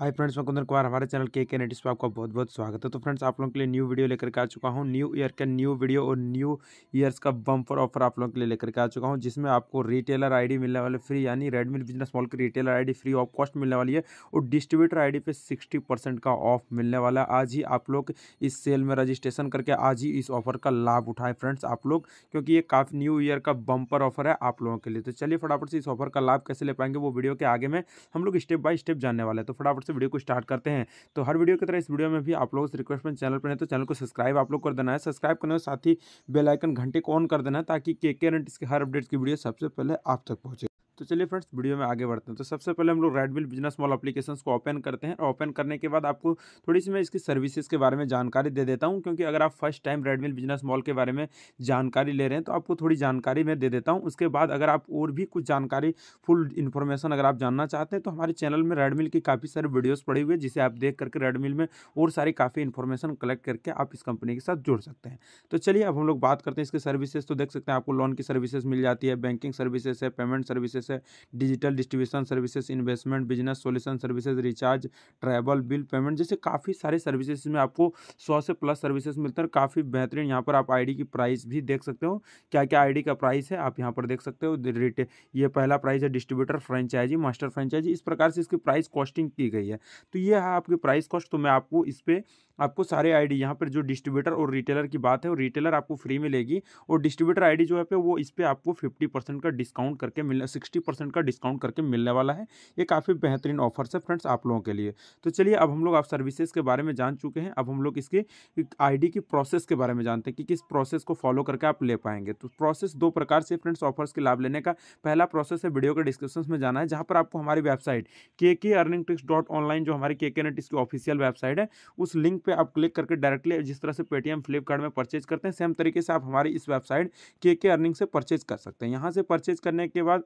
hi friends मैं कुंदन कुमार हमारे channel के के नेटिस पर आपका बहुत बहुत स्वागत है तो फ्रेंड्स आप लोगों के लिए न्यू वीडियो लेकर के आ चुका हूँ न्यू ईयर का न्यू वीडियो और न्यू ईयर्स का बम्पर ऑफर आप लोगों के लिए लेकर के आ चुका हूँ जिसमें आपको रिटेलर आईडी मिलने वाले फ्री यानी रेडमी बिजनेस मॉल की retailer I free of cost मिलने वाली है और डिस्ट्रीब्यूटर आई डी का ऑफ मिलने वाला है आज ही आप लोग इस सेल में रजिस्ट्रेशन करके आज ही इस ऑफर का लाभ उठाएं फ्रेंड्स आप लोग क्योंकि ये काफ़ी न्यू ईयर का बम्पर ऑफर है आप लोगों के लिए तो चलिए फटाफट से इस ऑफर का लाभ कैसे ले पाएंगे वो वीडियो के आगे में हम लोग स्टेप बाय स्टेप जानने वाले तो फटाफट फटाफट से वीडियो को स्टार्ट करते हैं तो हर वीडियो की तरह इस वीडियो में भी आप लोगों से रिक्वेस्ट में चैनल पर है तो चैनल को सब्सक्राइब आप लोग कर देना है सब्सक्राइब करने के साथ ही बेलाइकन घंटे को ऑन कर देना ताकि के के इसके हर अपडेट्स की वीडियो सबसे पहले आप तक पहुँचे तो चलिए फ्रेंड्स वीडियो में आगे बढ़ते हैं तो सबसे पहले हम लोग रेडमिल बिजनेस मॉल अपलीकेशन को ओपन करते हैं और ओपन करने के बाद आपको थोड़ी सी मैं इसकी सर्विसेज के बारे में जानकारी दे देता हूँ क्योंकि अगर आप first time Redmil business mall के बारे में जानकारी ले रहे हैं तो आपको थोड़ी जानकारी मैं दे देता हूँ उसके बाद अगर आप और भी कुछ जानकारी फुल इन्फॉर्मेशन अगर आप जानना चाहते हैं तो हमारे चैनल में रेडमिल की काफ़ी सारे वीडियोज़ पड़े हुए जिसे आप देख करके रेडमिल में और सारी काफ़ी इन्फॉर्मेशन कलेक्ट करके आप इस कंपनी के साथ जुड़ सकते हैं तो चलिए अब हम लोग बात करते हैं इसके सर्विसेज तो देख सकते हैं आपको लोन की सर्विसेज मिल जाती है बैंकिंग सर्विसेज है पेमेंट सर्विसेज सर्विसेज है digital distribution services investment business solution services recharge travel bill payment जैसे काफ़ी सारे सर्विसेज में आपको सौ से प्लस सर्विसेज मिलते हैं काफ़ी बेहतरीन यहाँ पर आप आई की प्राइस भी देख सकते हो क्या क्या आई का प्राइस है आप यहाँ पर देख सकते हो रेट ये पहला प्राइस है डिस्ट्रीब्यूटर फ्रेंचाइजी मास्टर फ्रेंचाइजी इस प्रकार से इसकी प्राइस कॉस्टिंग की गई है तो ये है आपकी प्राइस कॉस्ट तो मैं आपको इस पर आपको सारे आईडी यहाँ पर जो डिस्ट्रीब्यूटर और रिटेलर की बात है वो रिटेलर आपको फ्री मिलेगी और डिस्ट्रीब्यूटर आईडी जो है पे वो इस पर आपको फिफ्टी परसेंट का डिस्काउंट करके मिल सिक्सटी परसेंट का डिस्काउंट करके मिलने वाला है ये काफ़ी बेहतरीन ऑफर्स है फ्रेंड्स आप लोगों के लिए तो चलिए अब हम लोग आप सर्विसेज के बारे में जान चुके हैं अब हम लोग इसके आईडी की प्रोसेस के बारे में जानते हैं कि किस प्रोसेस को फॉलो करके आप ले पाएंगे तो प्रोसेस दो प्रकार से फ्रेंड्स ऑफर्स के लाभ लेने का पहला प्रोसेस है वीडियो के डिस्क्रिप्शन में जाना है जहाँ पर आपको हमारी वेबसाइट के के अर्निंग ट्रिक्स डॉट ऑनलाइन जो हमारी के के नेट इसकी ऑफिशियल वेबसाइट है उस लिंक पर आप क्लिक करके डायरेक्टली जिस तरह से पेटीएम फ्लिपकार्ट में परचेज करते हैं सेम तरीके से आप हमारी इस वेबसाइट के के अर्निंग से परचेज कर सकते हैं यहाँ से परचेज करने के बाद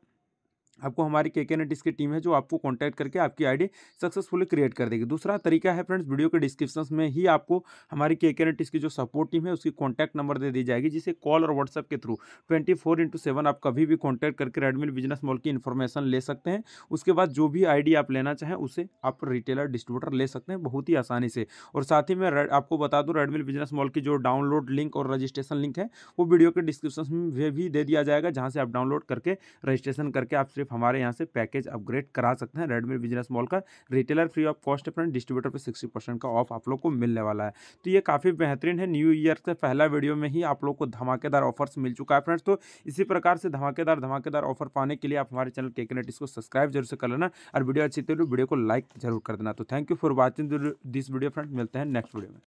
आपको हमारी के के की टीम है जो आपको कांटेक्ट करके आपकी आईडी सक्सेसफुली क्रिएट कर देगी दूसरा तरीका है फ्रेंड्स वीडियो के डिस्क्रिप्शन में ही आपको हमारी के के की जो सपोर्ट टीम है उसकी कॉन्टैक्ट नंबर दे दी जाएगी जिसे कॉल और व्हाट्सएप के through twenty four into seven आप कभी भी कॉन्टैक्ट करके रेडमिल बिजनेस मॉल की इन्फॉर्मेशन ले सकते हैं उसके बाद जो भी आई आप लेना चाहें उसे आप रिटेलर डिस्ट्रीब्यूटर ले सकते हैं बहुत ही आसानी से और साथ ही मैं आपको बता दूँ रेडमिल बिजनेस मॉल की जो डाउनलोड लिंक और रजिस्ट्रेशन लिंक है वो वीडियो के डिस्क्रिप्शन में भी दे दिया जाएगा जहाँ से आप डाउनलोड करके रजिस्ट्रेशन करके आप सिर्फ हमारे यहाँ से पैकेज अपग्रेड करा सकते हैं रेडमी बिजनेस मॉल का retailer free of cost friend distributor पर सिक्सटी परसेंट का ऑफ आप लोग को मिलने वाला है तो ये काफ़ी बेहतरीन है न्यू ईयर से पहला वीडियो में ही आप लोग को धमाकेदार ऑफर्स मिल चुका है फ्रेंड्स तो इसी प्रकार से धमाकेदार धमाकेदार ऑफर पाने के लिए आप हमारे चैनल के क्रिकेट इसको सब्सक्राइब जरूर से कर लेना और वीडियो अच्छी तो वीडियो को लाइक जरूर कर देना तो thank you for watching this video friend मिलते हैं नेक्स्ट वीडियो में